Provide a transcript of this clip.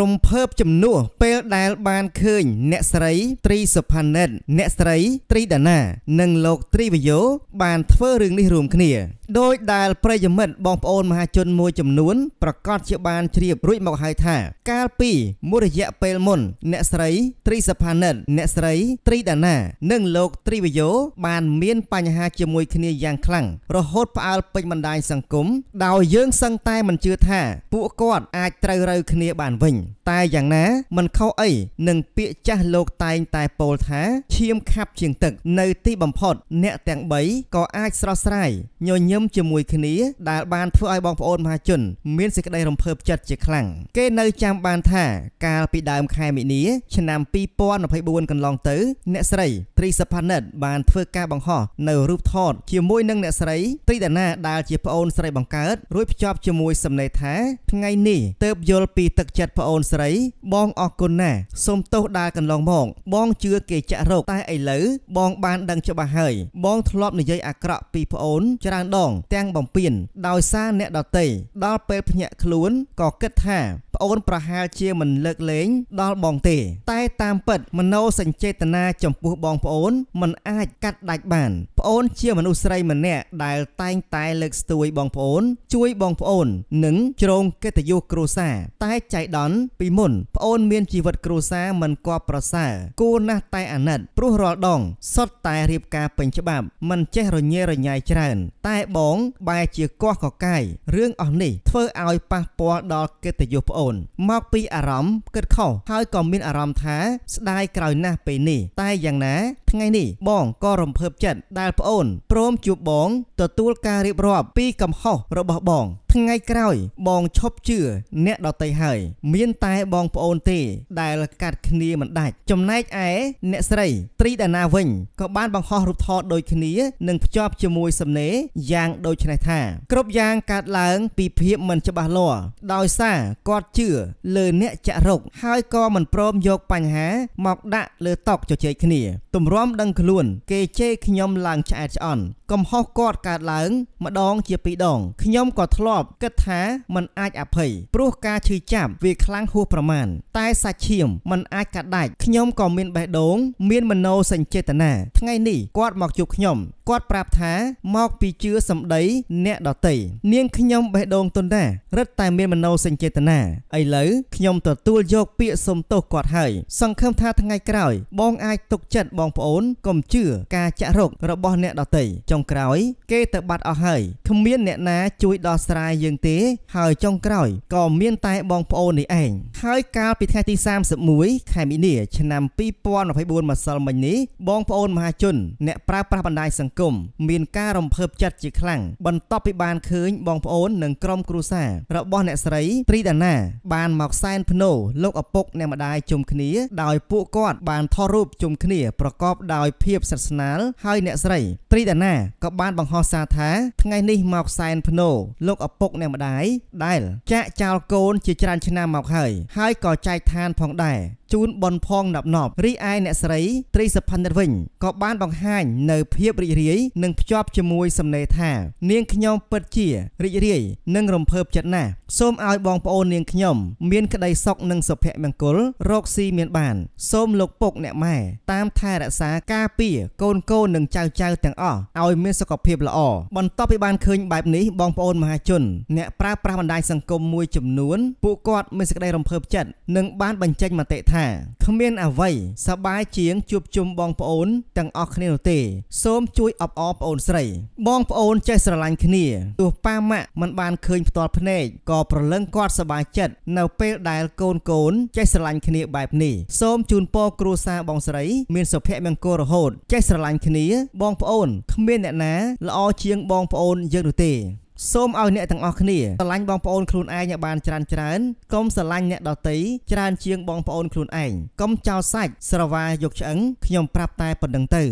រំភើបជំនួសពេលដែល បានឃើញអ្នកស្រីត្រីសុផានិតអ្នកស្រីត្រីដាណានិងលោកត្រីវយោបានធ្វើរឿងនេះរួមគ្នាដោយដែលប្រិយមិត្តបងប្អូនមហាជនមួយចំនួនប្រកាសជាបានជ្រាបរួចមកហើយថាកាលពីមួយរយៈពេលមុនអ្នកស្រីត្រីសផានិតអ្នកស្រីត្រីដាណា និងលោកត្រីវយោបានមានបញ្ហាជាមួយគ្នាយ៉ាងខ្លាំងរហូតផ្អើលពេញបណ្ដាញសង្គមដោយយើងសឹងតែមិនជឿថា ពួកគាត់អាចត្រូវរើគ្នាបានវិញ តែយ៉ាងណា មិនខុសអីនឹងពាក្យចាស់លោកតែងតែពោលថាឈាមខាប់ជាងទឹក នៅទីបំផុតអ្នកទាំង3ក៏អាចស្រស់ស្រាយញញឹមមជាមួយគ្នាដែលបានធ្វើឲ្យបងប្អូនមហាជន មានសេចក្តីរំភើបចិត្តជាខ្លាំងគេនៅចាំបាន ថាកាលពីដើមខែមីនាឆ្នាំ2024កន្លងទៅ អ្នកស្រីត្រីសផានិតបាន ធ្វើការបង្ហោះនៅរូបថតជាមួយនឹងអ្នកស្រីត្រីដាណាដែលជាប្អូនស្រីបង្កើតរួចភ្ជាប់ជាមួយសំណេរថា ថ្ងៃ នេះទៅបយល់ពីទឹកចិត្តប្អូនស្រី បងអរគុណណាស់សូមទោសដែលកន្លងមកបងជឿគេចាក់រោគតែឥឡូវបងបានដឹងច្បាស់ហើយបងធ្លាប់និយាយអាក្រក់ពីប្អូនច្រើនដងងទាំងបំពេញដោយសារអ្នកដតីដល់ពេលភ្ញាក់ខ្លួនក៏គិតថាប្អូនប្រហែលជាមិនលើកលែងដល់បងទេ តែតាមពិតមនោសញ្ចេតនាចំពោះបងប្អូនមិនអាចកាត់ដាច់បានប្អូនជាមនុស្សស្រីម្នាក់ដែលតែងតែលើកស្ទួយបងប្អូន ជួយបងប្អូន និងជ្រងកិត្តិយសគ្រួសារតែចៃដន្យពីមុនប្អូន មានជីវិតគ្រួសារមិនគប់ប្រសើរគួរណាស់តែអាណិតព្រោះរាល់ដងសុទ្ធតែរៀបការពេញច្បាប់មិនចេះរញ៉េរញ៉ៃច្រើន តែបងបែរជាគាស់កកាយរឿងអស់នេះធ្វើឲ្យប៉ះពាល់ដល់កិត្តិយសប្អូន មកពីអារម្មណ៍គិតខុសហើយក៏មានអារម្មណ៍ថាស្ដាយក្រោយណាស់ពេលនេះ តែយ៉ាងណាថ្ងៃនេះបងក៏រំភើបចិត្តដែលប្អូនព្រមជួបបង ទទួលការរៀបរាប់ពីកំហុសរបស់បងថ្ងៃក្រោយបងឈប់ជឿអ្នកដតីហើយ មានតែបងប្អូនទេ ដែលកាត់គ្នាមិនដាច់ចំណែកឯអ្នកស្រីត្រីដាណាវិញក៏បានបង្ហោះរូបថតដូចគ្នានិងភ្ជាប់ជាមួយសំណេរយ៉ាងដូចនេះថាគ្រប់យ៉ាងកើតឡើងពីភាពមិនច្បាស់លាស់ដោយសារគាត់ជឿលើអ្នកចាក់រកហើយក៏មិនព្រមយកបញ្ហាមកដាក់លើតុកជជែកគ្នាទម្រាំដឹង ខ្លួន គេជេរខ្ញុំឡើងឆ្អែតឆ្អន់កំហុសគាត់កើតឡើង ម្ដង ជាពីរដងខ្ញុំក៏ធ្លាប់ប់គិតថាมันអាចអភ័យព្រោះការឈឺចាប់វាខ្លាំងហួសប្រមាណតែសាច់ឈាមมันអាចកាត់ដាច់ខ្ញុំក៏មានបេះដូងមានមโนសញ្ចេតនាថ្ងៃនេះគាត់មកជួបខ្ញុំគាត់ប្រាប់ថាមកពីជឿសម្ដី អ្នកដតីនាងខ្ញុំបេះដូងទុនតារឹតតែមានមនោសញ្ចេតនាឥឡូវខ្ញុំទទួលយក ពាក្យសុំទោសគាត់ហើយ សង្ឃឹមថាថ្ងៃក្រោយបងអាចទុកចិត្តបងប្អូនកុំជឿការចាក់រុករបស់ អ្នកដតីចុងក្រោយ គេទៅបាត់អស់ហើយគ្មាន អ្នកណាជួយដោះស្រាយយើងទេ ហើយចុងក្រោយក៏មានតែបងប្អូននេះឯងហើយកាលពីថ្ងៃទី31ខែមីនាឆ្នាំ2024ម្សិលមិញនេះបងប្អូនមហាជន អ្នកប្រើប្រាស់បណ្ដាញសង្គមង្គមមានការរំភើបចិត្តជាខ្លាំងបន្ទាប់ពីបានឃើញបងប្អូននិងក្រុមគ្រួសាររបស់ អ្នកស្រីត្រីដាណា បានមកសែនភ្នោលោកឪពុកអ្នកម្ដាយជុំគ្នាដោយពួកគាត់បានថតរូបជុំគ្នាប្រកបដោយភាពស្និទ្ធស្នាលហើយអ្នកស្រីត្រីដាណាក៏បានបង្ហោះសារថាថ្ងៃនេះមកសែនភ្នោលោកឪពុកអ្នកម្ដាយដែល ចាក់ចោលកូនជាច្រើន ឆ្នាំមកហើយ ហើយក៏ចែកឋានផងដែរជូនប៉ុនផងណាប់ណប់រីឯអ្នកស្រីត្រីសផានិតវិញក៏បានបង្ហាញនៅ ភាពរីករាយនិងភ្ជាប់ជាមួយសំណេរថា នាងខ្ញុំពិតជារីករាយនិងរំភើបចិត្តណាស់សូមឲ្យបងប្អូននាងខ្ញុំមានក្តីសុខនិងសុភមង្គលរកស៊ីមានបាន សូមលោកពុកអ្នកម៉ែតាមថែរក្សាការពារកូនកូននិងចៅចៅទាំងអស់ឲ្យមានសុខភាពល្អបន្ទាប់ពីបានឃើញបែបនេះបងប្អូនមហាជន អ្នកប្រើប្រាស់បណ្ដាញសង្គមមួយចំនួនពួកគាត់មានសេចក្តីរំភើបចិត្តនិងបានបញ្ចេញមតិថាថាគ្មានអ្វីសបាយជាងជួបជុំបងប្អូនទាំងអស់គ្នានោះទេសូមជួយ អបអរប្អូនស្រី បងប្អូនចេះស្រឡាញ់គ្នា ទោះប៉ាម៉ាក់មិនបានឃើញផ្ទាល់ភ្នែកក៏ប្រលឹងគាត់សប្បាយចិត្តនៅពេលដែលកូនកូនចេះស្រឡាញ់គ្នាបែបនេះសូមជូនពរគ្រួសារបងស្រី មានសុភមង្គលរហូត ចេះស្រឡាញ់គ្នាបងប្អូនគ្មានអ្នកណា ល្អជាងបងប្អូនយើងនោះទេសូមឲ្យអ្នកទាំងអស់គ្នាស្រឡាញ់បងប្អូនខ្លួនឯងឲ្យបានច្រើនច្រើនកុំស្រឡាញ់អ្នកដទៃច្រើនជាងបងប្អូនខ្លួនឯងកុំចោលសាច់ស្រវាយកឆ្អឹងខ្ញុំប្រាប់តែប៉ុណ្្នឹងទៅ